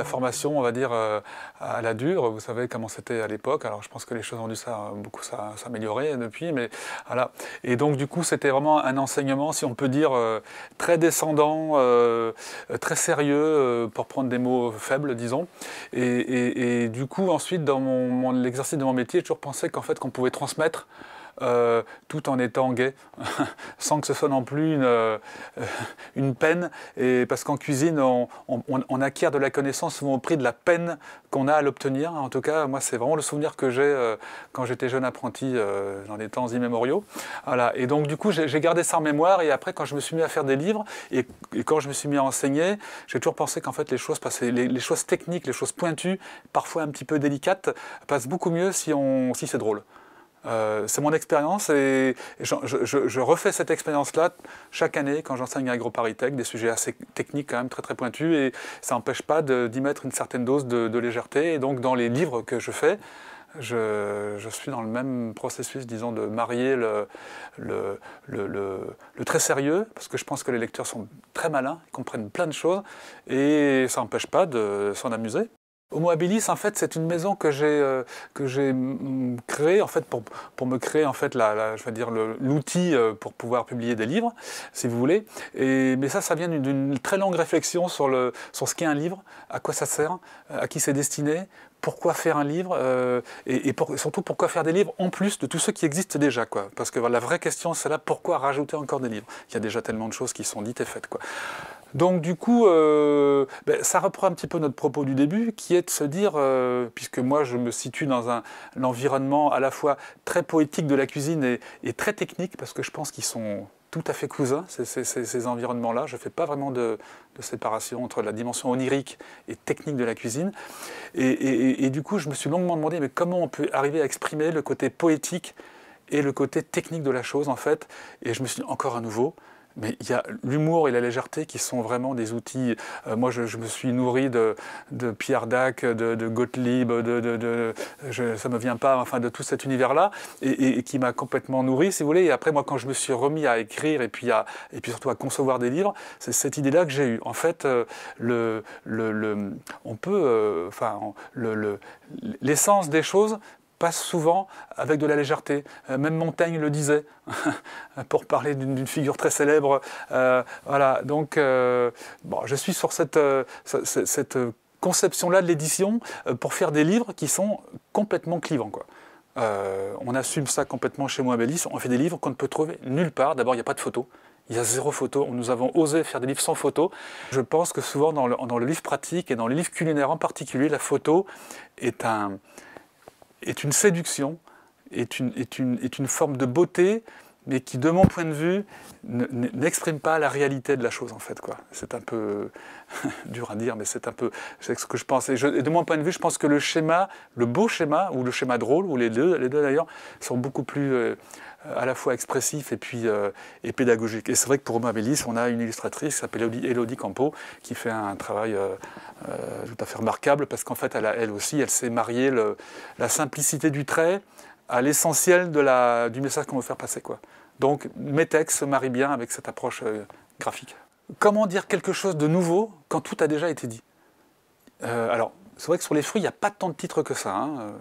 la formation, on va dire, euh, à la dure. Vous savez comment c'était à l'époque. Alors, je pense que les choses ont dû ça, beaucoup s'améliorer depuis. Mais voilà. Et donc, du coup, c'était vraiment un enseignement, si on peut dire, euh, très descendant, euh, très sérieux, pour prendre des mots faibles, disons. Et, du coup, ensuite, dans mon, mon l'exercice de mon métier, j'ai toujours pensé qu'en fait, qu'on pouvait transmettre euh, tout en étant gai, sans que ce soit non plus une, euh, peine. Et parce qu'en cuisine, on, acquiert de la connaissance souvent au prix de la peine qu'on a à l'obtenir. En tout cas, moi, c'est vraiment le souvenir que j'ai euh, quand j'étais jeune apprenti dans des temps immémoriaux. Et donc, du coup, j'ai gardé ça en mémoire. Et après, quand je me suis mis à faire des livres et, quand je me suis mis à enseigner, j'ai toujours pensé qu'en fait, les choses techniques, les choses pointues, parfois un petit peu délicates, passent beaucoup mieux si c'est drôle. Euh, c'est mon expérience et je, refais cette expérience-là chaque année quand j'enseigne à AgroParisTech, des sujets assez techniques quand même, très très pointus, et ça n'empêche pas d'y mettre une certaine dose de, légèreté. Et donc dans les livres que je fais, je, suis dans le même processus, disons, de marier le, le, très sérieux, parce que je pense que les lecteurs sont très malins, ils comprennent plein de choses, et ça n'empêche pas de s'en amuser. Homo habilis, en fait, c'est une maison que j'ai euh, que j'ai mm, mm, créée en fait pour, pour me créer en fait la, je vais dire l'outil euh, pour pouvoir publier des livres, si vous voulez. Et mais ça, ça vient d'une très longue réflexion sur le sur ce qu'est un livre, à quoi ça sert, à qui c'est destiné, pourquoi faire un livre euh, et, surtout pourquoi faire des livres en plus de tous ceux qui existent déjà quoi. Parce que la vraie question c'est là pourquoi rajouter encore des livres. Il y a déjà tellement de choses qui sont dites et faites quoi. Donc du coup, euh, ben, ça reprend un petit peu notre propos du début, qui est de se dire, euh, puisque moi je me situe dans un l'environnement à la fois très poétique de la cuisine et, très technique, parce que je pense qu'ils sont tout à fait cousins, ces, environnements-là. Je ne fais pas vraiment de, séparation entre la dimension onirique et technique de la cuisine. Et, du coup, je me suis longuement demandé, mais comment on peut arriver à exprimer le côté poétique et le côté technique de la chose, en fait. Et je me suis encore à nouveau, mais il y a l'humour et la légèreté qui sont vraiment des outils. Euh, moi, je, me suis nourri de, Pierre Dac, de, Gottlieb, de, de ça me vient pas, enfin, de tout cet univers-là, et, qui m'a complètement nourri, si vous voulez. Et après, moi, quand je me suis remis à écrire et puis, et puis surtout à concevoir des livres, c'est cette idée-là que j'ai eue. En fait, euh, le, le, on peut, euh, enfin, le, l'essence des choses, passe souvent avec de la légèreté. Euh, même Montaigne le disait, pour parler d'une figure très célèbre. Euh, voilà, donc euh, bon, je suis sur cette, cette, conception-là de l'édition pour faire des livres qui sont complètement clivants. Quoi. on assume ça complètement chez moi à On fait des livres qu'on ne peut trouver nulle part. D'abord, il n'y a pas de photos. Il y a zéro photo. Nous avons osé faire des livres sans photo. Je pense que souvent, dans le, dans le livre pratique et dans le livre culinaire en particulier, la photo est un, est une séduction, est une, est une forme de beauté mais qui, de mon point de vue, n'exprime pas la réalité de la chose, en fait. quoi. C'est un peu dur à dire, mais c'est un peu ce que je pense. Et, de mon point de vue, je pense que le schéma, le beau schéma, ou le schéma drôle, ou les deux, les deux d'ailleurs, sont beaucoup plus euh, à la fois expressifs et puis euh, et pédagogiques. Et c'est vrai que pour Romain Bélis, on a une illustratrice qui s'appelle Elodie Campo, qui fait un travail euh, tout à fait remarquable, parce qu'en fait, elle, elle aussi, elle s'est mariée la simplicité du trait à l'essentiel du message qu'on veut faire passer. Quoi. Donc Metex se marie bien avec cette approche euh, graphique. Comment dire quelque chose de nouveau quand tout a déjà été dit euh, Alors, c'est vrai que sur les fruits, il n'y a pas tant de titres que ça. Hein,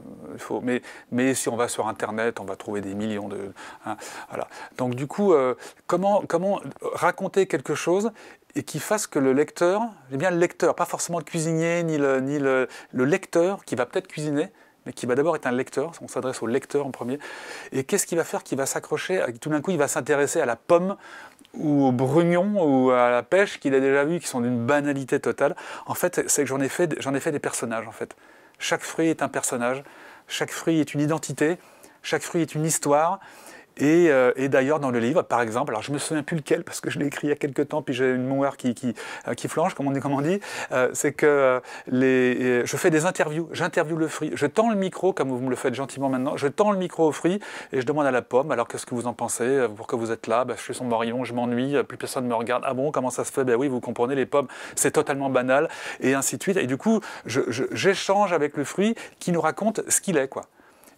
euh, mais, si on va sur Internet, on va trouver des millions de... Hein, Donc du coup, comment, raconter quelque chose et qui fasse que le lecteur, eh bien le lecteur, pas forcément le cuisinier, ni le lecteur qui va peut-être cuisiner, mais qui va bah, d'abord être un lecteur, on s'adresse au lecteur en premier. Et qu'est-ce qu'il va faire Qui va s'accrocher, tout d'un coup il va s'intéresser à la pomme ou au brugnon ou à la pêche qu'il a déjà vu, qui sont d'une banalité totale. En fait, c'est que j'en ai, fait, ai fait des personnages en fait. Chaque fruit est un personnage, chaque fruit est une identité, chaque fruit est une histoire. Et, euh, et d'ailleurs, dans le livre, par exemple, alors je me souviens plus lequel, parce que je l'ai écrit il y a quelques temps, puis j'ai une mémoire qui, qui, euh, qui, flanche, comme on dit, comme on dit euh, c'est que les, je fais des interviews, j'interviewe le fruit, je tends le micro, comme vous me le faites gentiment maintenant, je tends le micro au fruit, et je demande à la pomme, alors qu'est-ce que vous en pensez, pourquoi vous êtes là, bah, je suis son marion, je m'ennuie, plus personne ne me regarde, ah bon, comment ça se fait, ben oui, vous comprenez, les pommes, c'est totalement banal, et ainsi de suite. Et du coup, j'échange avec le fruit qui nous raconte ce qu'il est, quoi.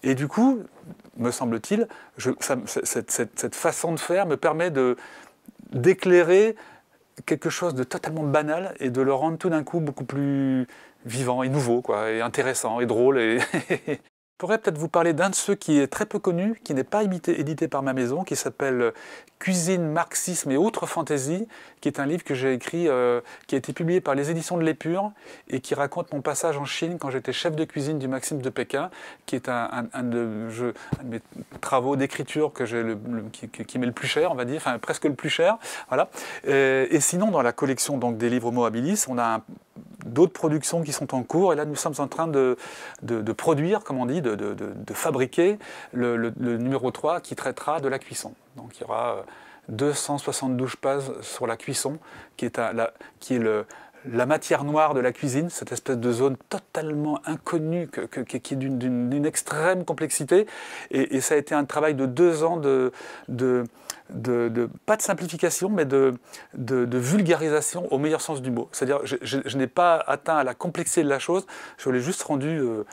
Et du coup, me semble-t-il, cette, façon de faire me permet d'éclairer quelque chose de totalement banal et de le rendre tout d'un coup beaucoup plus vivant et nouveau, quoi, et intéressant et drôle. Et pourrais peut-être vous parler d'un de ceux qui est très peu connu, qui n'est pas édité par ma maison, qui s'appelle euh, Cuisine, Marxisme et autres fantaisies, qui est un livre que j'ai écrit, euh, qui a été publié par les éditions de l'Épure et qui raconte mon passage en Chine quand j'étais chef de cuisine du Maxime de Pékin, qui est un, de, mes travaux d'écriture que j'ai le, qui, m'est le plus cher, on va dire, enfin presque le plus cher. Voilà. Et, sinon, dans la collection donc, des livres Moabilis, on a un d'autres productions qui sont en cours. Et là, nous sommes en train de, de, produire, comme on dit, de, fabriquer le, numéro 3 qui traitera de la cuisson. Donc il y aura 272 euh, pages sur la cuisson, qui est, à la, qui est le, la matière noire de la cuisine, cette espèce de zone totalement inconnue qui est d'une extrême complexité. Et, ça a été un travail de deux ans de, pas de simplification, mais de, vulgarisation au meilleur sens du mot. C'est-à-dire, je, n'ai pas atteint à la complexité de la chose, je l'ai juste rendu... Euh,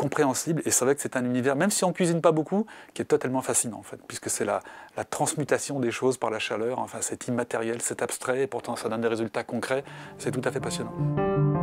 compréhensible. Et c'est vrai que c'est un univers, même si on cuisine pas beaucoup, qui est totalement fascinant, en fait, puisque c'est la, la, transmutation des choses par la chaleur. Enfin, c'est immatériel, c'est abstrait, et pourtant ça donne des résultats concrets. C'est tout à fait passionnant.